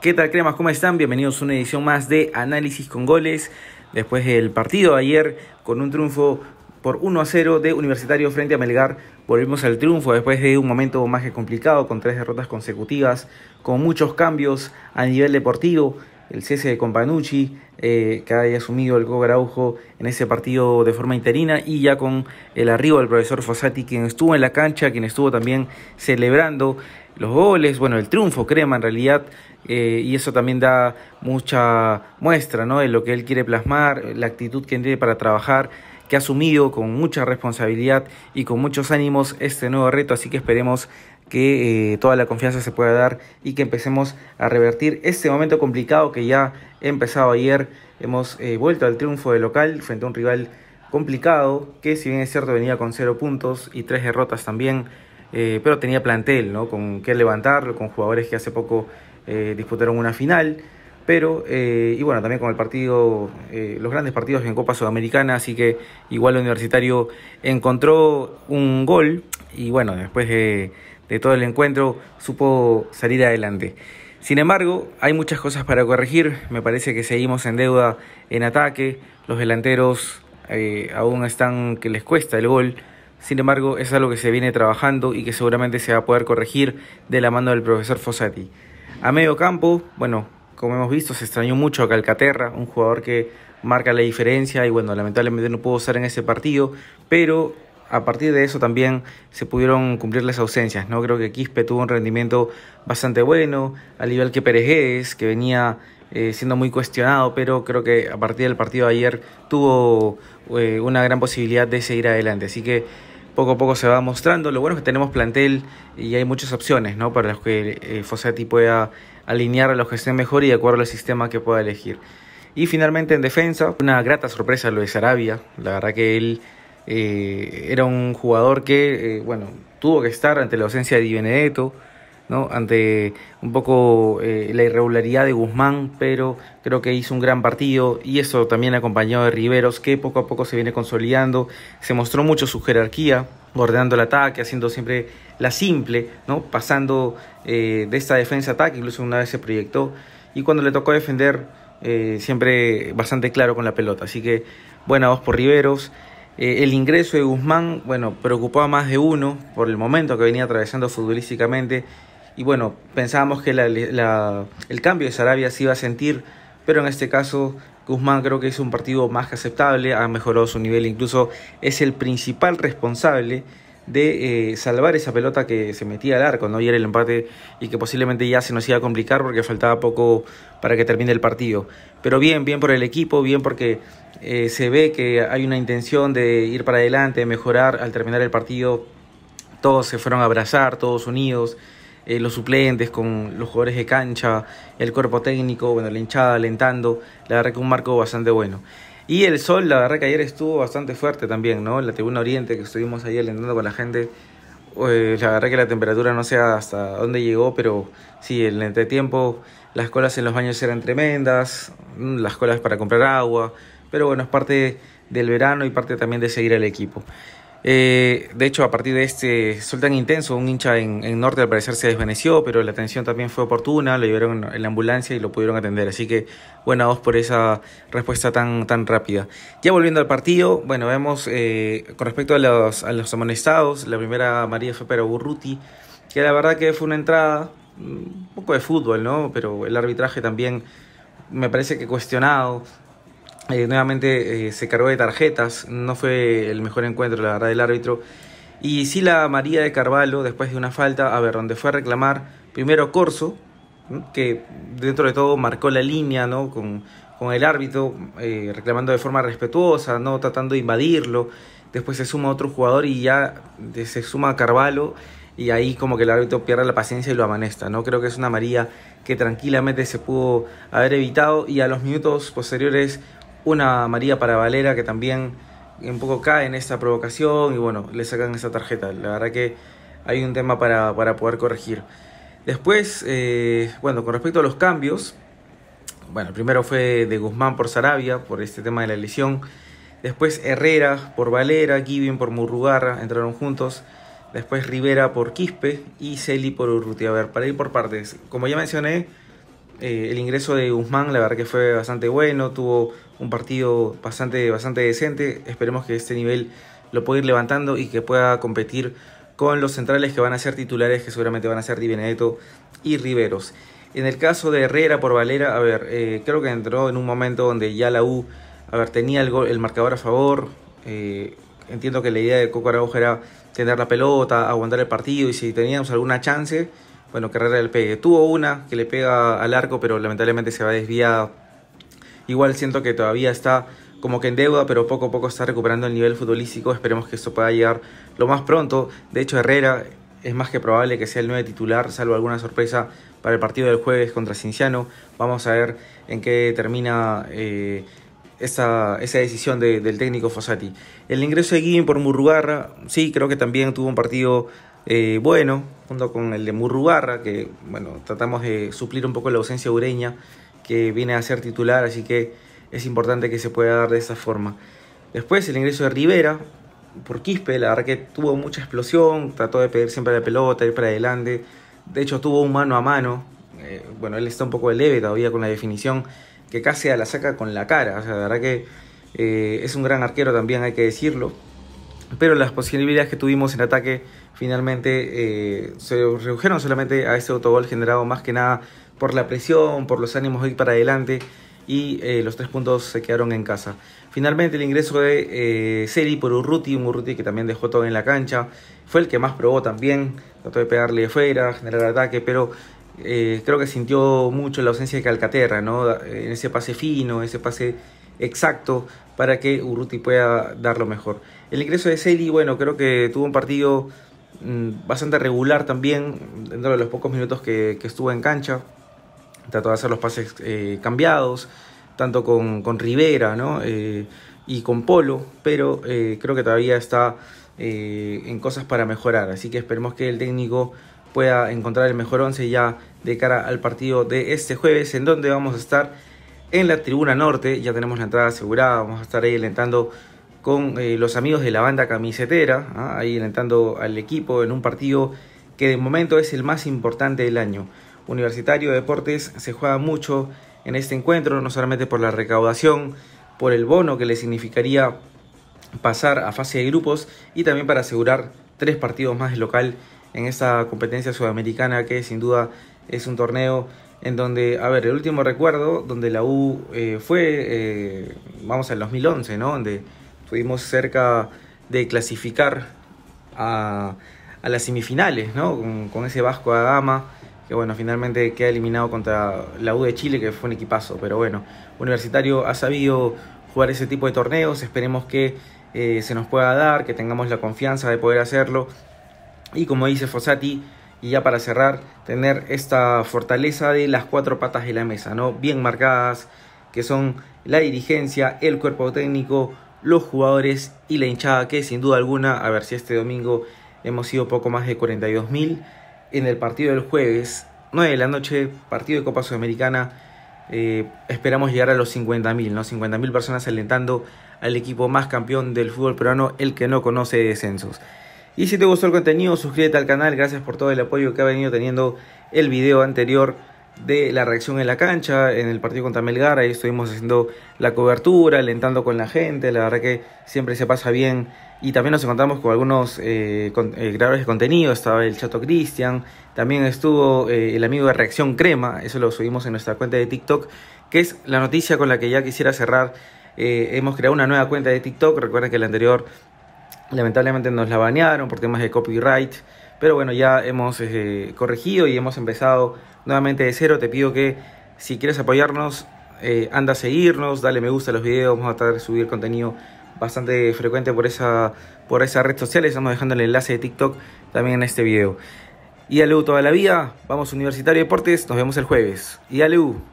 ¿Qué tal cremas? ¿Cómo están? Bienvenidos a una edición más de Análisis con Goles. Después del partido de ayer con un triunfo por 1 a 0 de Universitario frente a Melgar, volvimos al triunfo después de un momento más que complicado con tres derrotas consecutivas, con muchos cambios a nivel deportivo el cese de Companucci, eh, que haya asumido el Araujo en ese partido de forma interina, y ya con el arribo del profesor Fossati, quien estuvo en la cancha, quien estuvo también celebrando los goles, bueno, el triunfo, crema en realidad, eh, y eso también da mucha muestra ¿no? de lo que él quiere plasmar, la actitud que tiene para trabajar que ha asumido con mucha responsabilidad y con muchos ánimos este nuevo reto, así que esperemos que eh, toda la confianza se pueda dar y que empecemos a revertir este momento complicado que ya empezado ayer. Hemos eh, vuelto al triunfo de local frente a un rival complicado que si bien es cierto venía con cero puntos y tres derrotas también, eh, pero tenía plantel, ¿no? Con qué levantarlo, con jugadores que hace poco disputaron una final. Pero, y bueno, también con el partido, los grandes partidos en Copa Sudamericana, así que igual el Universitario encontró un gol y bueno, después de, de todo el encuentro, supo salir adelante. Sin embargo, hay muchas cosas para corregir. Me parece que seguimos en deuda en ataque. Los delanteros eh, aún están que les cuesta el gol. Sin embargo, es algo que se viene trabajando y que seguramente se va a poder corregir de la mano del profesor Fossati. A medio campo, bueno, como hemos visto, se extrañó mucho a Calcaterra, un jugador que marca la diferencia y bueno, lamentablemente no pudo estar en ese partido, pero a partir de eso también se pudieron cumplir las ausencias. ¿no? Creo que Quispe tuvo un rendimiento bastante bueno, al igual que Perejés, que venía eh, siendo muy cuestionado, pero creo que a partir del partido de ayer tuvo eh, una gran posibilidad de seguir adelante. Así que poco a poco se va mostrando. Lo bueno es que tenemos plantel y hay muchas opciones ¿no? para las que eh, pueda alinear a los que estén mejor y de acuerdo al sistema que pueda elegir. Y finalmente en defensa, una grata sorpresa lo de Sarabia. La verdad que él eh, era un jugador que, eh, bueno, tuvo que estar ante la ausencia de Di ¿no? ante un poco eh, la irregularidad de Guzmán, pero creo que hizo un gran partido y eso también acompañado de Riveros, que poco a poco se viene consolidando, se mostró mucho su jerarquía, bordeando el ataque, haciendo siempre la simple, ¿no? pasando de esta defensa ataque, incluso una vez se proyectó, y cuando le tocó defender, siempre bastante claro con la pelota, así que buena dos por Riveros. Eh, el ingreso de Guzmán, bueno, preocupaba más de uno por el momento que venía atravesando futbolísticamente. Y bueno, pensábamos que el cambio de Sarabia se iba a sentir, pero en este caso Guzmán creo que es un partido más que aceptable, ha mejorado su nivel, incluso es el principal responsable de eh, salvar esa pelota que se metía al arco, ¿no? Y era el empate y que posiblemente ya se nos iba a complicar porque faltaba poco para que termine el partido. Pero bien, bien por el equipo, bien porque eh, se ve que hay una intención de ir para adelante, de mejorar al terminar el partido. Todos se fueron a abrazar, todos unidos. Eh, los suplentes, con los jugadores de cancha, el cuerpo técnico, bueno, la hinchada alentando, la verdad que un marco bastante bueno. Y el sol, la verdad que ayer estuvo bastante fuerte también, ¿no? En la tribuna oriente que estuvimos ahí alentando con la gente, eh, la verdad que la temperatura no sé hasta dónde llegó, pero sí, en el entretiempo las colas en los baños eran tremendas, mm, las colas para comprar agua, pero bueno, es parte del verano y parte también de seguir al equipo. Eh, de hecho, a partir de este sol tan intenso, un hincha en, el Norte al parecer se desvaneció, pero la atención también fue oportuna, lo llevaron en la ambulancia y lo pudieron atender. Así que buena voz por esa respuesta tan, tan rápida. Ya volviendo al partido, bueno, vemos eh, con respecto a los, a los amonestados, la primera María fue para Burruti, que la verdad que fue una entrada, mm, un poco de fútbol, ¿no? Pero el arbitraje también me parece que cuestionado. Eh, nuevamente eh, se cargó de tarjetas, no fue el mejor encuentro, la verdad, del árbitro. Y sí, la María de Carvalho, después de una falta, a ver, donde fue a reclamar primero Corso, que dentro de todo marcó la línea ¿no? con, el árbitro, eh, reclamando de forma respetuosa, no tratando de invadirlo. Después se suma otro jugador y ya se suma a Carvalho y ahí como que el árbitro pierde la paciencia y lo amanesta, ¿no? Creo que es una María que tranquilamente se pudo haber evitado y a los minutos posteriores una María para Valera que también un poco cae en esta provocación y bueno, le sacan esa tarjeta. La verdad que hay un tema para, poder corregir. Después, eh, bueno, con respecto a los cambios, bueno, primero fue de Guzmán por Sarabia, por este tema de la lesión. Después Herrera por Valera, Givin por Murrugarra, entraron juntos. Después Rivera por Quispe y Celi por Urrutia. A ver, para ir por partes, como ya mencioné, eh, el ingreso de Guzmán, la verdad que fue bastante bueno, tuvo un partido bastante, bastante decente. Esperemos que este nivel lo pueda ir levantando y que pueda competir con los centrales que van a ser titulares, que seguramente van a ser Di Benedetto y Riveros. En el caso de Herrera por Valera, a ver, eh, creo que entró en un momento donde ya la U, ver, tenía el, marcador a favor. Eh, entiendo que la idea de Coco Araujo era tener la pelota, aguantar el partido y si teníamos alguna chance, bueno, Herrera le pegue. Tuvo una que le pega al arco, pero lamentablemente se va desviada. Igual siento que todavía está como que en deuda, pero poco a poco está recuperando el nivel futbolístico. Esperemos que esto pueda llegar lo más pronto. De hecho, Herrera es más que probable que sea el 9 titular, salvo alguna sorpresa para el partido del jueves contra Cinciano. Vamos a ver en qué termina eh, esa, decisión del técnico Fossati. El ingreso de Guillén por Murrugarra, sí, creo que también tuvo un partido eh, bueno, junto con el de Murrugarra, que bueno, tratamos de suplir un poco la ausencia ureña que viene a ser titular, así que es importante que se pueda dar de esa forma. Después el ingreso de Rivera por Quispe, la verdad que tuvo mucha explosión, trató de pedir siempre la pelota, ir para adelante, de hecho tuvo un mano a mano, eh, bueno, él está un poco de leve todavía con la definición, que casi a la saca con la cara, o sea, la verdad que eh, es un gran arquero también, hay que decirlo, pero las posibilidades que tuvimos en ataque finalmente eh, se redujeron solamente a ese autogol generado más que nada por la presión, por los ánimos de ir para adelante y eh, los tres puntos se quedaron en casa. Finalmente el ingreso de Seri eh, por Urruti, un Urruti que también dejó todo en la cancha, fue el que más probó también, trató de pegarle de fuera, generar ataque, pero creo que sintió mucho la ausencia de Calcaterra, ¿no? en ese pase fino, ese pase exacto para que Urruti pueda dar lo mejor. El ingreso de Celi, bueno, creo que tuvo un partido mm, bastante regular también, dentro de los pocos minutos que, estuvo en cancha. Trató de hacer los pases eh, cambiados, tanto con, Rivera eh, y con Polo, pero eh, creo que todavía está en cosas para mejorar. Así que esperemos que el técnico pueda encontrar el mejor once ya de cara al partido de este jueves, en donde vamos a estar en la tribuna norte. Ya tenemos la entrada asegurada, vamos a estar ahí alentando con eh, los amigos de la banda camisetera, ¿ah? ahí alentando al equipo en un partido que de momento es el más importante del año. Universitario de Deportes se juega mucho en este encuentro, no solamente por la recaudación, por el bono que le significaría pasar a fase de grupos y también para asegurar tres partidos más de local en esta competencia sudamericana que sin duda es un torneo en donde, a ver, el último recuerdo, donde la U eh, fue, eh, vamos al 2011, ¿no? Donde estuvimos cerca de clasificar a, las semifinales, ¿no? Con, ese Vasco a Gama, que bueno, finalmente queda eliminado contra la U de Chile, que fue un equipazo, pero bueno, Universitario ha sabido jugar ese tipo de torneos, esperemos que eh, se nos pueda dar, que tengamos la confianza de poder hacerlo. Y como dice Fossati, y ya para cerrar, tener esta fortaleza de las cuatro patas de la mesa, ¿no? Bien marcadas, que son la dirigencia, el cuerpo técnico, los jugadores y la hinchada, que sin duda alguna, a ver si este domingo hemos sido poco más de 42.000. mil. En el partido del jueves, 9 de la noche, partido de Copa Sudamericana, eh, esperamos llegar a los 50.000. mil, ¿no? 50 mil personas alentando al equipo más campeón del fútbol peruano, el que no conoce descensos. Y si te gustó el contenido, suscríbete al canal. Gracias por todo el apoyo que ha venido teniendo el video anterior de la reacción en la cancha, en el partido contra Melgar. Ahí estuvimos haciendo la cobertura, alentando con la gente. La verdad que siempre se pasa bien. Y también nos encontramos con algunos eh, eh, creadores de contenido. Estaba el Chato Cristian. También estuvo eh, el amigo de Reacción Crema. Eso lo subimos en nuestra cuenta de TikTok. Que es la noticia con la que ya quisiera cerrar. hemos creado una nueva cuenta de TikTok. Recuerda que la anterior Lamentablemente nos la banearon por temas de copyright. Pero bueno, ya hemos eh, corregido y hemos empezado nuevamente de cero. Te pido que si quieres apoyarnos, eh, anda a seguirnos, dale me gusta a los videos. Vamos a tratar de subir contenido bastante frecuente por esa, por esa red social. Estamos dejando el enlace de TikTok también en este video. Y alu toda la vida, vamos Universitario Deportes, nos vemos el jueves. Y alu.